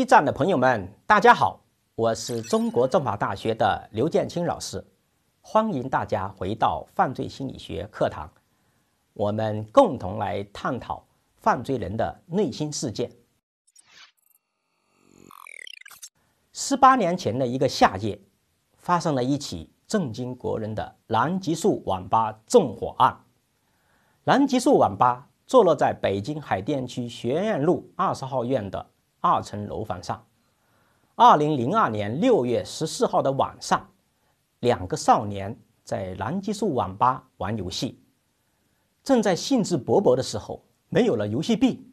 一战的朋友们，大家好，我是中国政法大学的刘建清老师，欢迎大家回到犯罪心理学课堂，我们共同来探讨犯罪人的内心世界。十八年前的一个夏夜，发生了一起震惊国人的南极树网吧纵火案。南极树网吧坐落在北京海淀区学院路二十号院的。二层楼房上，二零零二年六月十四号的晚上，两个少年在蓝极速网吧玩游戏，正在兴致勃勃的时候，没有了游戏币，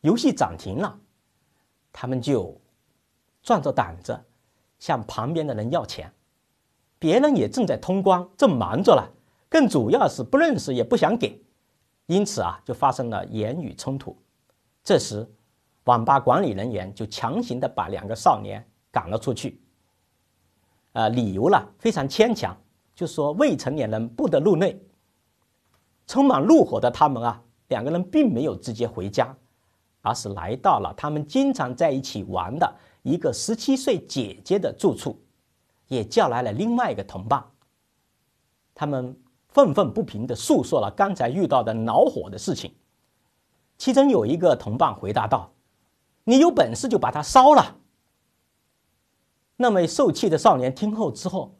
游戏暂停了，他们就壮着胆子向旁边的人要钱，别人也正在通关，正忙着了，更主要是不认识也不想给，因此啊，就发生了言语冲突，这时。网吧管理人员就强行的把两个少年赶了出去。呃，理由呢非常牵强，就说未成年人不得入内。充满怒火的他们啊，两个人并没有直接回家，而是来到了他们经常在一起玩的一个十七岁姐姐的住处，也叫来了另外一个同伴。他们愤愤不平的诉说了刚才遇到的恼火的事情，其中有一个同伴回答道。你有本事就把它烧了。那位受气的少年听后之后，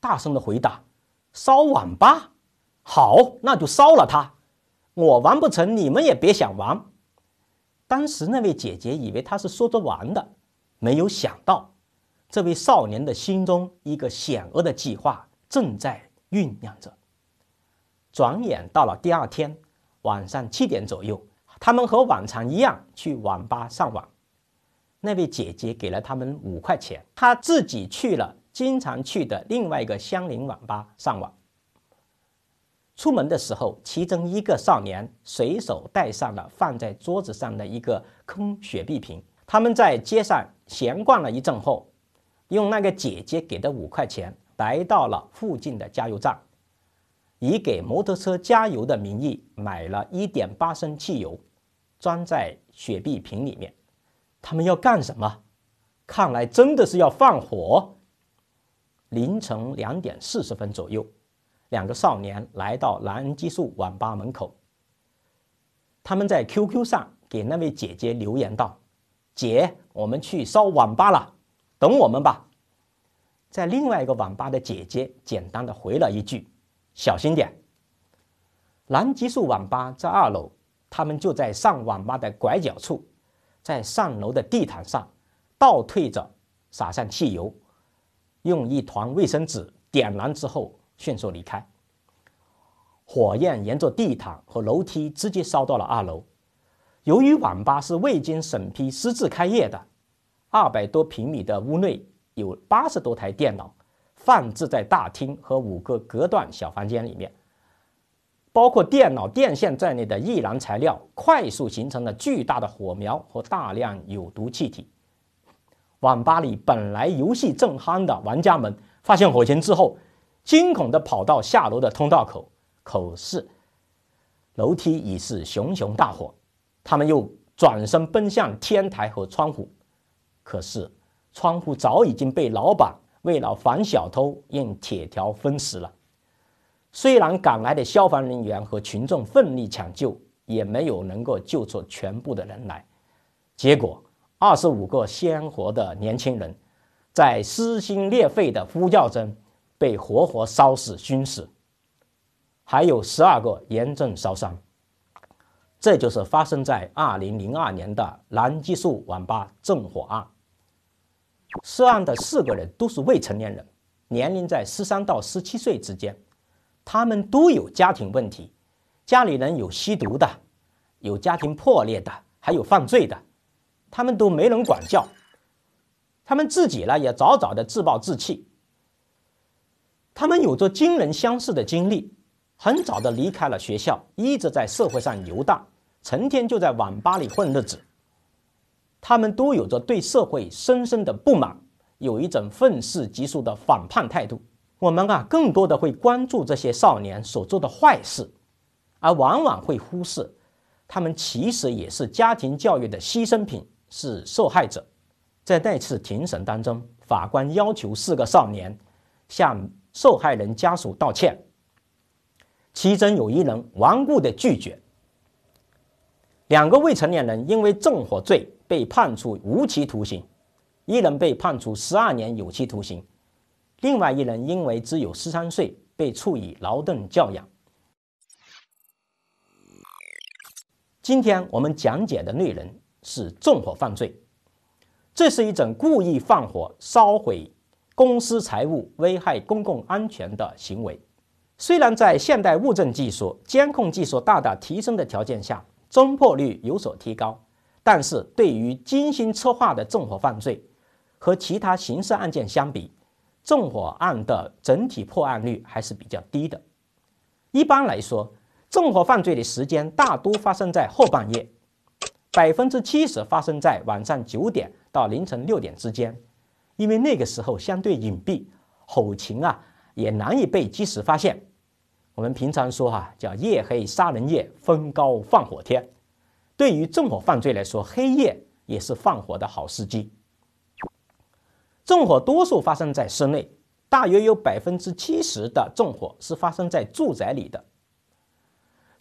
大声的回答：“烧网吧，好，那就烧了它。我完不成，你们也别想玩。”当时那位姐姐以为他是说着玩的，没有想到，这位少年的心中一个险恶的计划正在酝酿着。转眼到了第二天晚上七点左右。他们和往常一样去网吧上网，那位姐姐给了他们五块钱，他自己去了经常去的另外一个相邻网吧上网。出门的时候，其中一个少年随手带上了放在桌子上的一个空雪碧瓶。他们在街上闲逛了一阵后，用那个姐姐给的五块钱来到了附近的加油站。以给摩托车加油的名义买了一点八升汽油，装在雪碧瓶里面。他们要干什么？看来真的是要放火。凌晨两点四十分左右，两个少年来到蓝极速网吧门口。他们在 QQ 上给那位姐姐留言道：“姐，我们去烧网吧了，等我们吧。”在另外一个网吧的姐姐简单的回了一句。小心点。南极树网吧在二楼，他们就在上网吧的拐角处，在上楼的地毯上倒退着撒上汽油，用一团卫生纸点燃之后，迅速离开。火焰沿着地毯和楼梯直接烧到了二楼。由于网吧是未经审批私自开业的，二百多平米的屋内有八十多台电脑。放置在大厅和五个隔断小房间里面，包括电脑电线在内的易燃材料快速形成了巨大的火苗和大量有毒气体。网吧里本来游戏正酣的玩家们发现火情之后，惊恐地跑到下楼的通道口，可是楼梯已是熊熊大火。他们又转身奔向天台和窗户，可是窗户早已经被老板。为了防小偷，用铁条封死了。虽然赶来的消防人员和群众奋力抢救，也没有能够救出全部的人来。结果，二十五个鲜活的年轻人在撕心裂肺的呼叫声被活活烧死、熏死，还有十二个严重烧伤。这就是发生在二零零二年的南极树网吧纵火案。涉案的四个人都是未成年人，年龄在十三到十七岁之间，他们都有家庭问题，家里人有吸毒的，有家庭破裂的，还有犯罪的，他们都没人管教，他们自己呢也早早的自暴自弃，他们有着惊人相似的经历，很早的离开了学校，一直在社会上游荡，成天就在网吧里混日子。他们都有着对社会深深的不满，有一种愤世嫉俗的反叛态度。我们啊，更多的会关注这些少年所做的坏事，而往往会忽视他们其实也是家庭教育的牺牲品，是受害者。在那次庭审当中，法官要求四个少年向受害人家属道歉，其中有一人顽固的拒绝。两个未成年人因为纵火罪。被判处无期徒刑，一人被判处十二年有期徒刑，另外一人因为只有十三岁，被处以劳动教养。今天我们讲解的内容是纵火犯罪，这是一种故意放火烧毁公司财物、危害公共安全的行为。虽然在现代物证技术、监控技术大大提升的条件下，侦破率有所提高。但是对于精心策划的纵火犯罪，和其他刑事案件相比，纵火案的整体破案率还是比较低的。一般来说，纵火犯罪的时间大多发生在后半夜，百分之七十发生在晚上九点到凌晨六点之间，因为那个时候相对隐蔽，火情啊也难以被及时发现。我们平常说哈，叫夜黑杀人夜，风高放火天。对于纵火犯罪来说，黑夜也是放火的好时机。纵火多数发生在室内，大约有百分之七十的纵火是发生在住宅里的。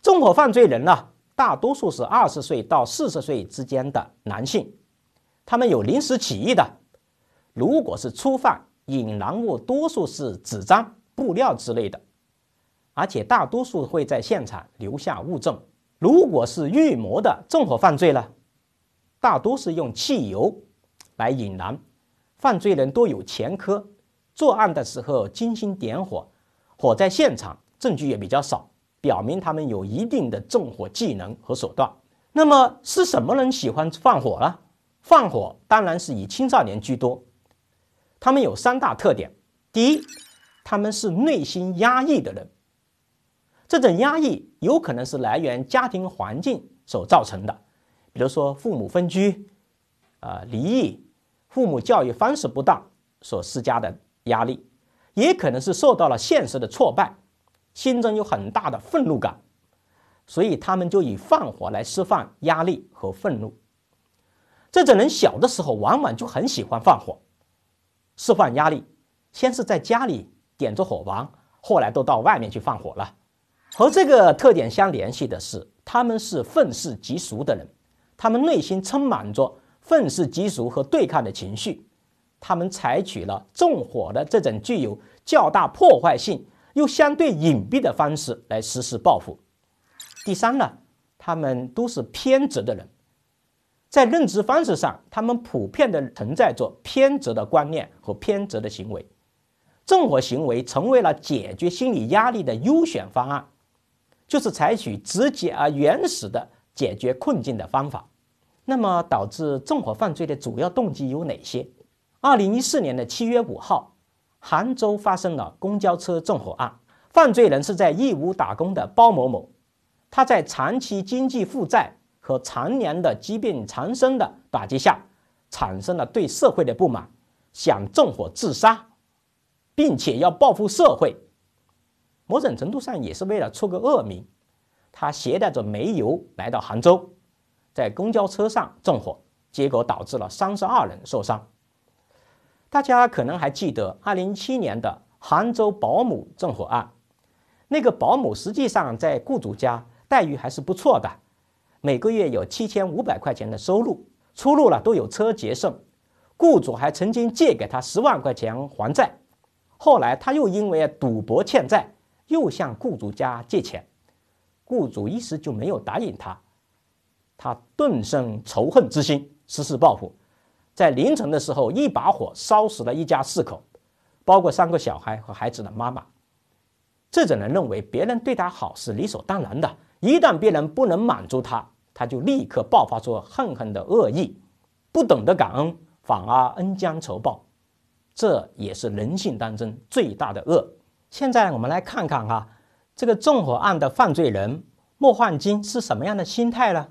纵火犯罪人呢，大多数是二十岁到四十岁之间的男性，他们有临时起意的。如果是初犯，引燃物多数是纸张、布料之类的，而且大多数会在现场留下物证。如果是预谋的纵火犯罪呢，大多是用汽油来引燃，犯罪人都有前科，作案的时候精心点火，火灾现场证据也比较少，表明他们有一定的纵火技能和手段。那么是什么人喜欢放火呢？放火当然是以青少年居多，他们有三大特点：第一，他们是内心压抑的人。这种压抑有可能是来源家庭环境所造成的，比如说父母分居，啊，离异，父母教育方式不当所施加的压力，也可能是受到了现实的挫败，心中有很大的愤怒感，所以他们就以放火来释放压力和愤怒。这种人小的时候往往就很喜欢放火，释放压力，先是在家里点着火玩，后来都到外面去放火了。和这个特点相联系的是，他们是愤世嫉俗的人，他们内心充满着愤世嫉俗和对抗的情绪，他们采取了纵火的这种具有较大破坏性又相对隐蔽的方式来实施报复。第三呢，他们都是偏执的人，在认知方式上，他们普遍的存在着偏执的观念和偏执的行为，纵火行为成为了解决心理压力的优选方案。就是采取直接而原始的解决困境的方法。那么，导致纵火犯罪的主要动机有哪些？二零一四年的七月五号，杭州发生了公交车纵火案。犯罪人是在义乌打工的包某某，他在长期经济负债和常年的疾病缠身的打击下，产生了对社会的不满，想纵火自杀，并且要报复社会。某种程度上也是为了出个恶名，他携带着煤油来到杭州，在公交车上纵火，结果导致了三十二人受伤。大家可能还记得二零一七年的杭州保姆纵火案，那个保姆实际上在雇主家待遇还是不错的，每个月有七千五百块钱的收入，出入了都有车接送，雇主还曾经借给他十万块钱还债，后来他又因为赌博欠债。又向雇主家借钱，雇主一时就没有答应他，他顿生仇恨之心，实施报复，在凌晨的时候，一把火烧死了一家四口，包括三个小孩和孩子的妈妈。这种人认为别人对他好是理所当然的，一旦别人不能满足他，他就立刻爆发出恨恨的恶意，不懂得感恩，反而恩将仇报，这也是人性当中最大的恶。现在我们来看看哈，这个纵火案的犯罪人莫焕晶是什么样的心态呢？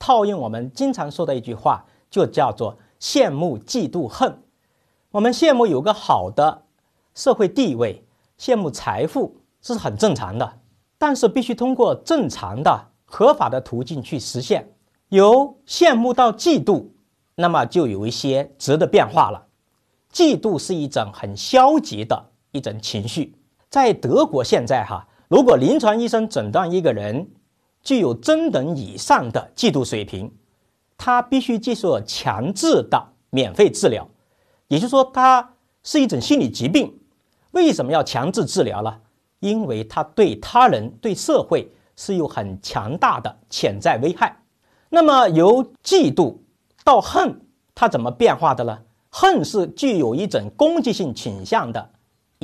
套用我们经常说的一句话，就叫做羡慕、嫉妒、恨。我们羡慕有个好的社会地位，羡慕财富，这是很正常的。但是必须通过正常的、合法的途径去实现。由羡慕到嫉妒，那么就有一些质的变化了。嫉妒是一种很消极的。一种情绪，在德国现在哈，如果临床医生诊断一个人具有中等以上的嫉妒水平，他必须接受强制的免费治疗。也就是说，他是一种心理疾病。为什么要强制治疗呢？因为他对他人、对社会是有很强大的潜在危害。那么，由嫉妒到恨，它怎么变化的呢？恨是具有一种攻击性倾向的。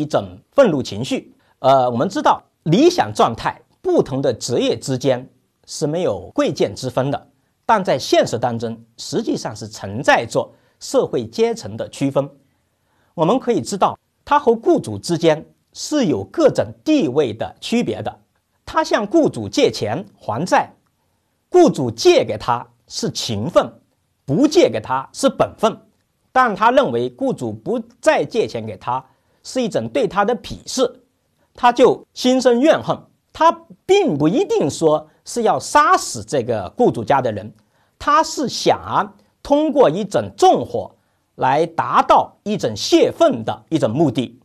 一种愤怒情绪。呃，我们知道理想状态，不同的职业之间是没有贵贱之分的，但在现实当中，实际上是存在着社会阶层的区分。我们可以知道，他和雇主之间是有各种地位的区别的。他向雇主借钱还债，雇主借给他是情分，不借给他是本分。但他认为雇主不再借钱给他。是一种对他的鄙视，他就心生怨恨。他并不一定说是要杀死这个雇主家的人，他是想通过一种纵火来达到一种泄愤的一种目的。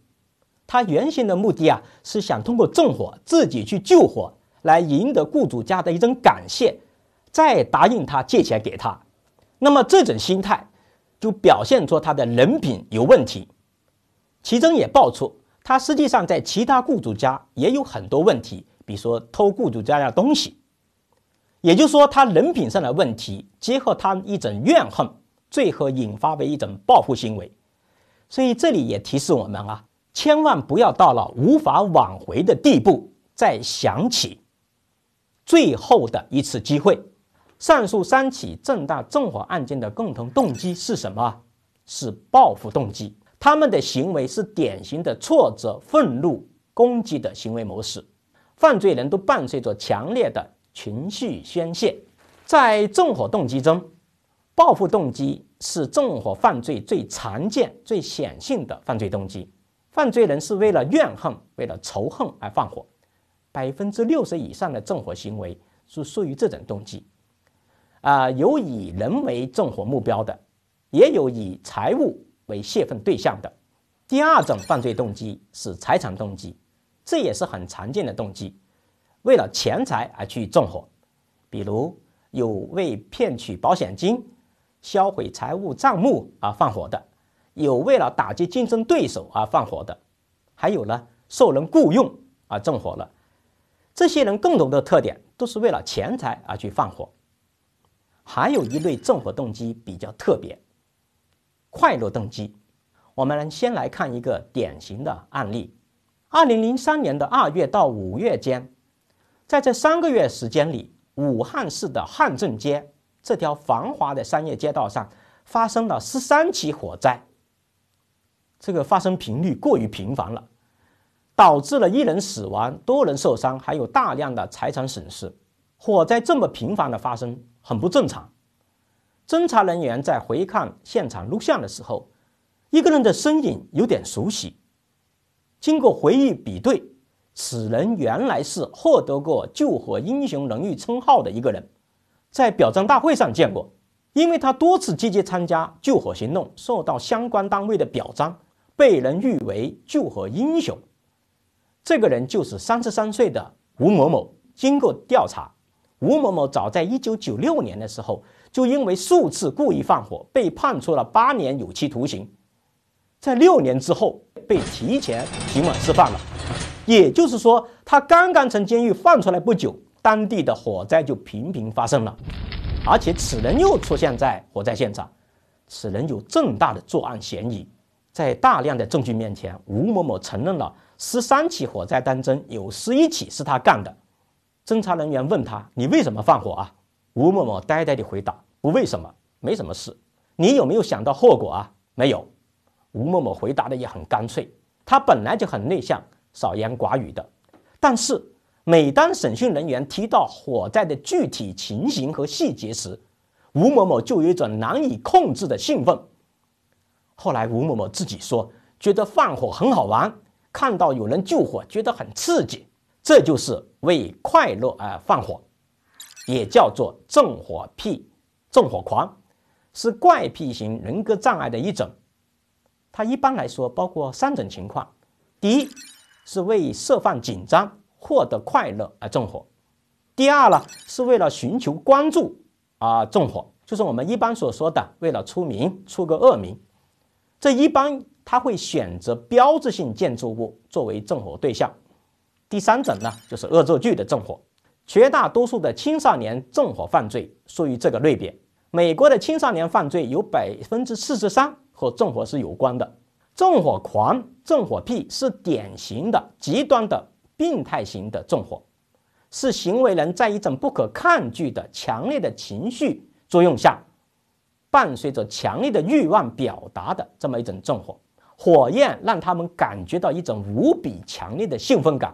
他原先的目的啊，是想通过纵火自己去救火，来赢得雇主家的一种感谢，再答应他借钱给他。那么这种心态，就表现出他的人品有问题。其中也爆出，他实际上在其他雇主家也有很多问题，比如说偷雇主家的东西。也就是说，他人品上的问题，结合他一种怨恨，最后引发为一种报复行为。所以这里也提示我们啊，千万不要到了无法挽回的地步，再想起最后的一次机会。上述三起重大纵火案件的共同动机是什么？是报复动机。他们的行为是典型的挫折、愤怒、攻击的行为模式。犯罪人都伴随着强烈的情绪宣泄。在纵火动机中，报复动机是纵火犯罪最常见、最显性的犯罪动机。犯罪人是为了怨恨、为了仇恨而放火。百分之六十以上的纵火行为是属于这种动机。啊，有以人为纵火目标的，也有以财物。为泄愤对象的第二种犯罪动机是财产动机，这也是很常见的动机。为了钱财而去纵火，比如有为骗取保险金、销毁财务账目而放火的，有为了打击竞争对手而放火的，还有呢受人雇佣而纵火了。这些人共同的特点都是为了钱财而去放火。还有一类纵火动机比较特别。快乐登机。我们先来看一个典型的案例：二零零三年的二月到五月间，在这三个月时间里，武汉市的汉正街这条繁华的商业街道上发生了十三起火灾。这个发生频率过于频繁了，导致了一人死亡、多人受伤，还有大量的财产损失。火灾这么频繁的发生，很不正常。侦查人员在回看现场录像的时候，一个人的身影有点熟悉。经过回忆比对，此人原来是获得过救火英雄荣誉称号的一个人，在表彰大会上见过，因为他多次积极参加救火行动，受到相关单位的表彰，被人誉为救火英雄。这个人就是三十三岁的吴某某。经过调查，吴某某早在一九九六年的时候。就因为数次故意放火，被判处了八年有期徒刑，在六年之后被提前刑满释放了。也就是说，他刚刚从监狱放出来不久，当地的火灾就频频发生了，而且此人又出现在火灾现场，此人有重大的作案嫌疑。在大量的证据面前，吴某某承认了十三起火灾当中有十一起是他干的。侦查人员问他：“你为什么放火啊？”吴某某呆呆地回答。不为什么，没什么事。你有没有想到后果啊？没有。吴某某回答的也很干脆。他本来就很内向、少言寡语的，但是每当审讯人员提到火灾的具体情形和细节时，吴某某就有一种难以控制的兴奋。后来，吴某某自己说，觉得放火很好玩，看到有人救火觉得很刺激，这就是为快乐而放火，也叫做纵火癖。纵火狂是怪癖型人格障碍的一种，它一般来说包括三种情况：第一，是为释放紧张获得快乐而纵火；第二呢，是为了寻求关注啊纵火，就是我们一般所说的为了出名出个恶名。这一般他会选择标志性建筑物作为纵火对象。第三种呢，就是恶作剧的纵火，绝大多数的青少年纵火犯罪属于这个类别。美国的青少年犯罪有百分之四十三和纵火是有关的，纵火狂、纵火癖是典型的极端的病态型的纵火，是行为人在一种不可抗拒的强烈的情绪作用下，伴随着强烈的欲望表达的这么一种纵火，火焰让他们感觉到一种无比强烈的兴奋感，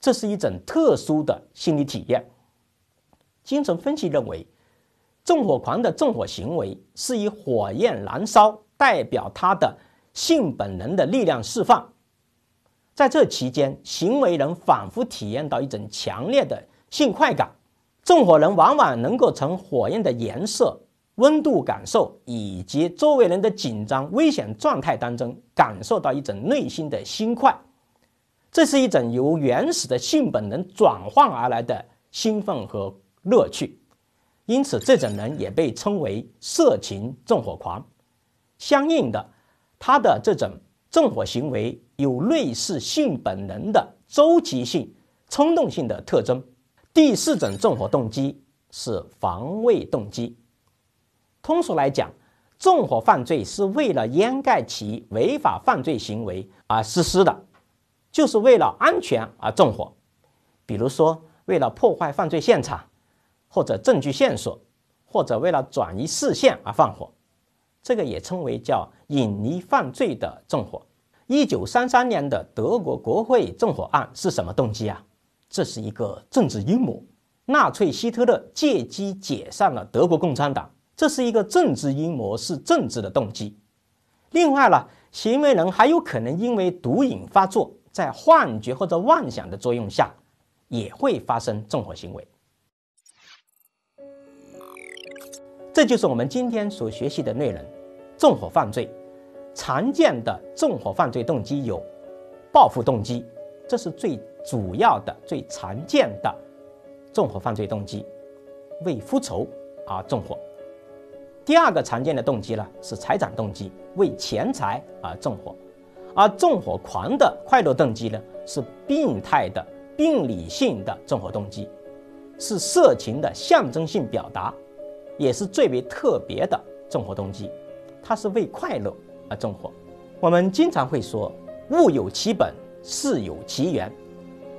这是一种特殊的心理体验。精神分析认为。纵火狂的纵火行为是以火焰燃烧代表他的性本能的力量释放，在这期间，行为人反复体验到一种强烈的性快感。纵火人往往能够从火焰的颜色、温度感受以及周围人的紧张危险状态当中，感受到一种内心的心快。这是一种由原始的性本能转换而来的兴奋和乐趣。因此，这种人也被称为色情纵火狂。相应的，他的这种纵火行为有类似性本能的周期性、冲动性的特征。第四种纵火动机是防卫动机。通俗来讲，纵火犯罪是为了掩盖其违法犯罪行为而实施的，就是为了安全而纵火，比如说为了破坏犯罪现场。或者证据线索，或者为了转移视线而放火，这个也称为叫隐匿犯罪的纵火。一九三三年的德国国会纵火案是什么动机啊？这是一个政治阴谋，纳粹希特勒借机解散了德国共产党，这是一个政治阴谋，是政治的动机。另外呢，行为人还有可能因为毒瘾发作，在幻觉或者妄想的作用下，也会发生纵火行为。这就是我们今天所学习的内容：纵火犯罪。常见的纵火犯罪动机有报复动机，这是最主要的、最常见的纵火犯罪动机，为复仇而纵火。第二个常见的动机呢是财产动机，为钱财而纵火。而纵火狂的快乐动机呢是病态的、病理性的纵火动机，是色情的象征性表达。也是最为特别的纵火动机，它是为快乐而纵火。我们经常会说，物有其本，事有其源”，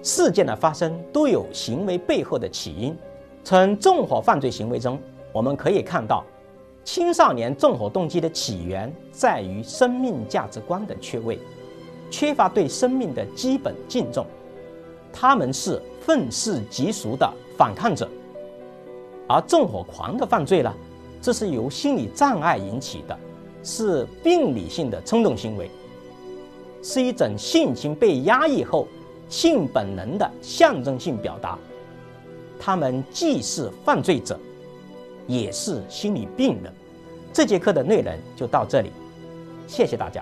事件的发生都有行为背后的起因。从纵火犯罪行为中，我们可以看到，青少年纵火动机的起源在于生命价值观的缺位，缺乏对生命的基本敬重。他们是愤世嫉俗的反抗者。而纵火狂的犯罪呢，这是由心理障碍引起的，是病理性的冲动行为，是一种性情被压抑后性本能的象征性表达。他们既是犯罪者，也是心理病人。这节课的内容就到这里，谢谢大家。